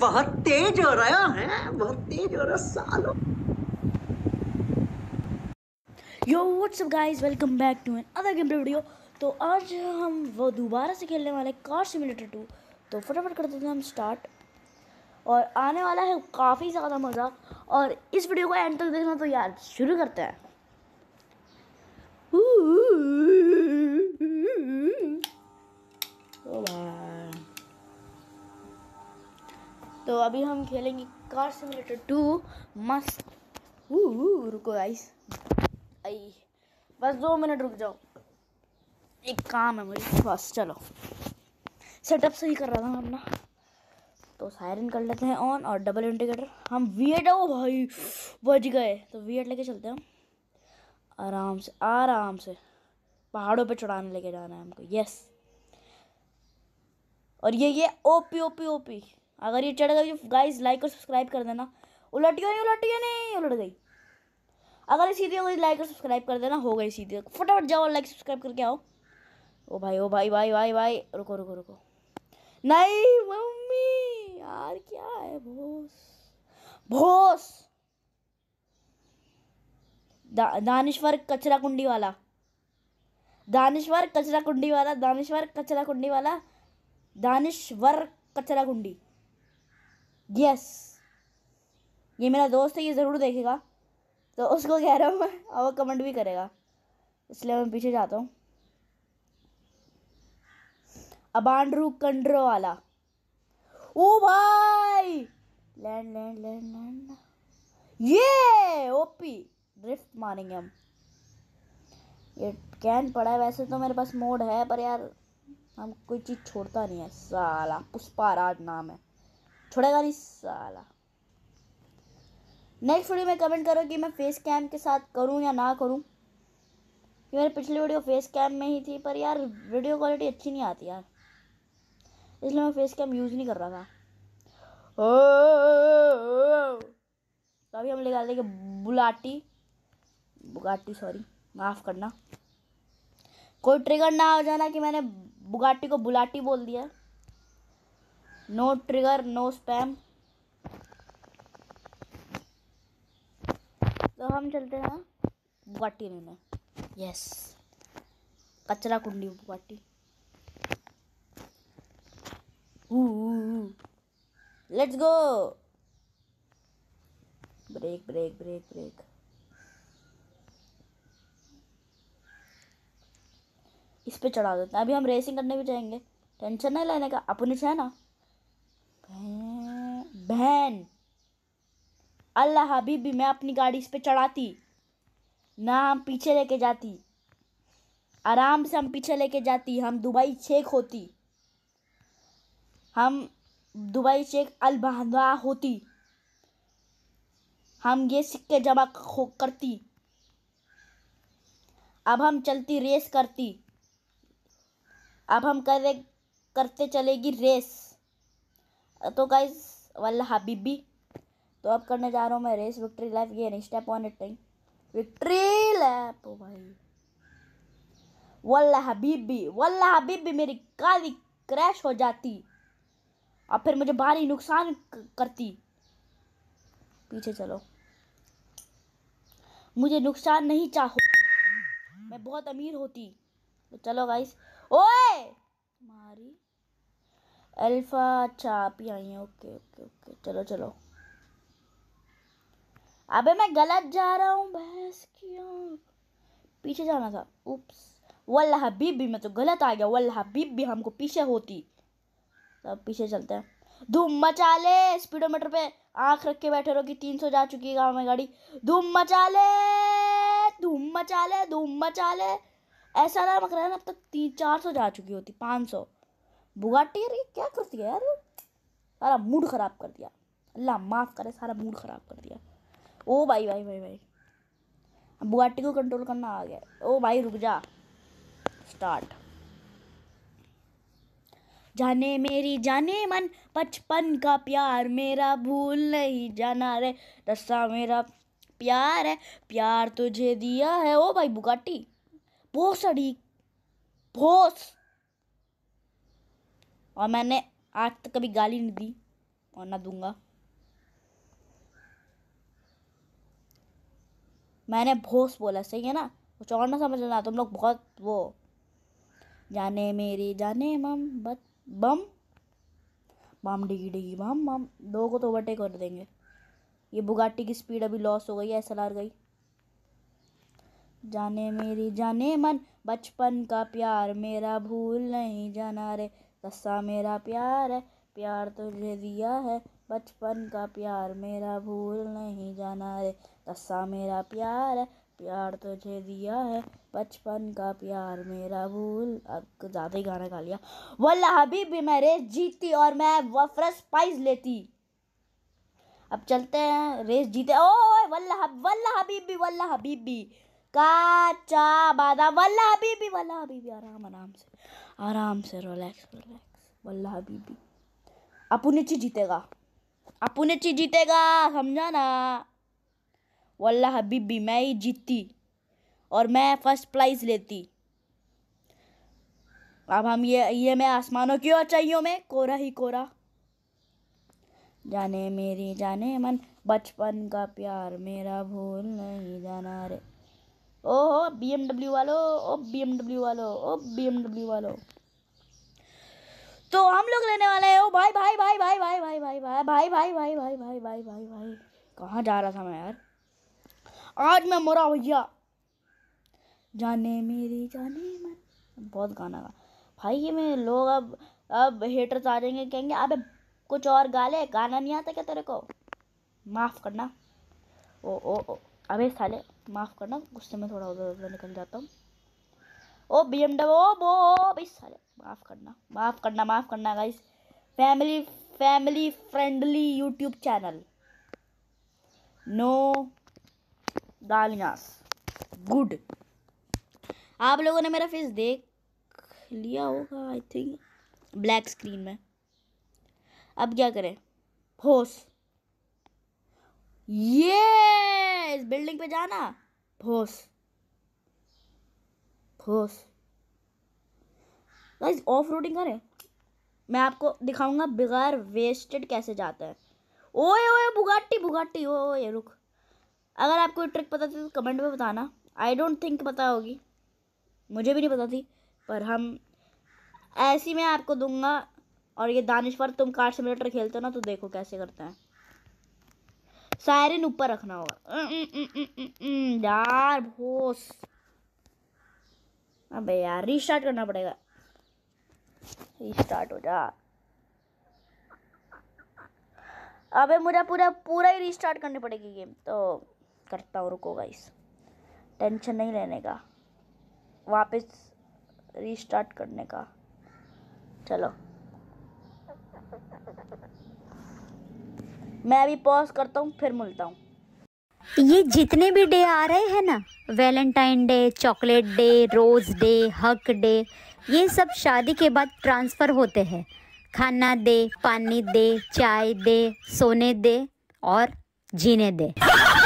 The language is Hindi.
बहुत तेज हो रहा है बहुत तेज हो रहा सालों yo what's up guys welcome back to another game video तो आज हम वो दोबारा से खेलने वाले कार सिमुलेटर टू तो फटाफट कर देते हैं हम स्टार्ट और आने वाला है काफ़ी ज़्यादा मज़ा और इस वीडियो को एंड तक देखना तो यार शुरू करते हैं अभी हम खेलेंगे कार सिमुलेटर टू मस्त रुको गाइस आई बस दो मिनट रुक जाओ एक काम है मुझे बस चलो सेटअप सही कर रहा था मैं अपना तो सायरन कर लेते हैं ऑन और डबल इंडिकेटर हम वी एड ओ भाई बच गए तो वी एट लेके चलते हैं हम आराम से आराम से पहाड़ों पे चढ़ाने लेके जाना है हमको यस और ये ये ओपी ओपी ओपी अगर ये चढ़ गई तो गाइज लाइक और सब्सक्राइब कर देना उलट गई उलट गई नहीं उलट गई अगर ये सीधी हो गई लाइक और सब्सक्राइब कर देना हो गई सीधी फटाफट जाओ लाइक सब्सक्राइब करके आओ ओ भाई ओ भाई भाई भाई भाई रुको रुको रुको नहीं मम्मी यार क्या है भोस भोस दा, दानिश्वर कचरा कुंडी वाला दानिश्वर कचरा कुंडी वाला दानिश्वर कचरा कुंडी वाला दानिश्वर कचरा कुंडी यस ये मेरा दोस्त है ये ज़रूर देखेगा तो उसको कह रहा हूँ मैं और वो कमेंट भी करेगा इसलिए मैं पीछे जाता हूँ अबांड्रू कंड्रो वाला ओ भाई लैंड लैंड लैंड लैंड ये ओपी ड्रिफ्ट मारेंगे हम ये कैन पड़ा है वैसे तो मेरे पास मोड है पर यार हम कोई चीज़ छोड़ता नहीं है साला पुष्पा राज नाम है छोड़ेगा गाड़ी साला नेक्स्ट वीडियो में कमेंट करो कि मैं फेस कैम के साथ करूं या ना करूं कि मेरी पिछली वीडियो फेस कैम में ही थी पर यार वीडियो क्वालिटी अच्छी नहीं आती यार इसलिए मैं फेस कैम यूज़ नहीं कर रहा था ओ, ओ, ओ, तो अभी हम निकाल देंगे बुलाटी बुगाटी सॉरी माफ़ करना कोई ट्रिगर ना हो जाना कि मैंने बुगाटी को बुलाटी बोल दिया नो ट्रिगर नो स्पैम तो हम चलते हैं बुगाटी लेने यस कचरा कुंडी Bugatti let's go brake brake brake brake इस पे चढ़ा देते हैं अभी हम रेसिंग करने भी जाएंगे टेंशन नहीं लेने का अपनी है ना बहन अल्लाह भी मैं अपनी गाड़ी इस पर चढ़ाती ना हम पीछे लेके जाती आराम से हम पीछे लेके जाती हम दुबई चेक होती हम दुबई चेक अलबहदा होती हम ये सिक्के जमा करती अब हम चलती रेस करती अब हम करे करते चलेगी रेस तो गाइज वाला हबीबी तो अब करने जा रहा हूँ मैं रेस विक्ट्री लैप ये नहीं स्टेप ऑन इट नहीं विक्ट्री लैप ओ भाई वल्ला हबीबी वल्ला हबीबी मेरी गाड़ी क्रैश हो जाती और फिर मुझे भारी नुकसान करती पीछे चलो मुझे नुकसान नहीं चाहो मैं बहुत अमीर होती तो चलो गाइस ओए मारी अल्फा अच्छा आप ही आई हैं ओके ओके ओके चलो चलो अबे मैं गलत जा रहा हूँ भैंस की पीछे जाना था उप्स वल्ला भी मैं तो गलत आ गया वल्ला भी हमको पीछे होती तब पीछे चलते हैं धूम मचा ले स्पीडोमीटर पे आंख रख के बैठे रहो कि तीन सौ जा चुकी है गाँव में गाड़ी धूम मचा ले धूम मचा ले धूम मचा ले ऐसा ना मक रहा है अब तक तीन चार सौ जा चुकी होती पाँच सौ बुगाटी अरे क्या कर दिया यार सारा मूड ख़राब कर दिया अल्लाह माफ़ करे सारा मूड ख़राब कर दिया ओ भाई भाई भाई भाई बुगाटी को कंट्रोल करना आ गया ओ भाई रुक जा स्टार्ट जाने मेरी जाने मन बचपन का प्यार मेरा भूल नहीं जाना रे रस्सा मेरा प्यार है प्यार तुझे दिया है ओ भाई बुगाटी भोसड़ी भोस और मैंने आज तक कभी गाली नहीं दी और ना दूंगा मैंने भोस बोला सही है ना कुछ और ना समझ लेना तुम लोग बहुत वो जाने मेरी जाने मम बत बम बम डिगी डिगी बम बम दो को तो ओवरटेक कर देंगे ये बुगाटी की स्पीड अभी लॉस हो गई है लार गई जाने मेरी जाने मन बचपन का प्यार मेरा भूल नहीं जाना रे रस्सा मेरा प्यार है प्यार तुझे दिया है बचपन का प्यार मेरा भूल नहीं जाना रे रस्सा मेरा प्यार है प्यार तुझे दिया है बचपन का प्यार मेरा भूल अब ज़्यादा ही गाना गा लिया वल्ला भी मैं रेस जीतती और मैं वफरस प्राइज लेती अब चलते हैं रेस जीते ओ वल्ला वल्ला हबीबी वल्ला हबीबी काचा बादा वल्ला हबीबी वल्ला हबीबी आराम आराम से आराम से रिलैक्स रिलैक्स वल्ला बीबी अपुनिची जीतेगा अपुनिची जीतेगा समझा ना वल्ला हबीबी मैं ही जीतती और मैं फर्स्ट प्राइज़ लेती अब हम ये ये मैं आसमानों की ओर चाहिए मैं कोरा ही कोरा जाने मेरी जाने मन बचपन का प्यार मेरा भूल नहीं जाना रे ओहो बी एमडब्ल्यू वालो ओ बी एमडब्ल्यू वालो ओ बी एमडब्ल्यू वालो तो हम लोग लेने वाले हैं ओ भाई भाई भाई भाई भाई भाई भाई भाई भाई भाई भाई भाई भाई भाई भाई भाई कहाँ जा रहा था मैं यार आज मैं मोरा भैया जाने मेरी जाने मन बहुत गाना गा भाई ये में लोग अब अब हेटर्स आ जाएंगे कहेंगे अबे कुछ और गा ले गाना नहीं आता क्या तेरे को माफ़ करना ओ ओ ओ अबे साले माफ़ करना गुस्से में थोड़ा उधर उधर निकल जाता हूँ ओ बी एम डब्ल्यू बो भाई साले माफ़ करना माफ़ करना माफ़ करना guys family family friendly YouTube channel no गालियास गुड आप लोगों ने मेरा फेस देख लिया होगा आई थिंक ब्लैक स्क्रीन में अब क्या करें होश ये है इस बिल्डिंग पे जाना भोस फूस गाइस ऑफ रोडिंग करें मैं आपको दिखाऊंगा बगैर वेस्टेड कैसे जाता है ओए ओए बुगाटी बुगाटी ये रुक अगर आपको ट्रिक पता थी तो कमेंट में बताना आई डोंट थिंक पता होगी मुझे भी नहीं पता थी पर हम ऐसी मैं आपको दूंगा और ये दानिश पर तुम कार्ड सिमुलेटर खेलते हो ना तो देखो कैसे करते हैं सायरन ऊपर रखना होगा यार भोस अबे यार रीस्टार्ट करना पड़ेगा रीस्टार्ट हो जा अबे मुझे पूरा पूरा ही रीस्टार्ट करनी पड़ेगी गेम तो करता हूँ रुको गाइस टेंशन नहीं लेने का वापस रीस्टार्ट करने का चलो मैं अभी पॉज करता हूँ फिर मिलता हूँ ये जितने भी डे आ रहे हैं ना Valentine day chocolate day rose day hug day ये सब शादी के बाद ट्रांसफ़र होते हैं खाना दे पानी दे चाय दे सोने दे और जीने दे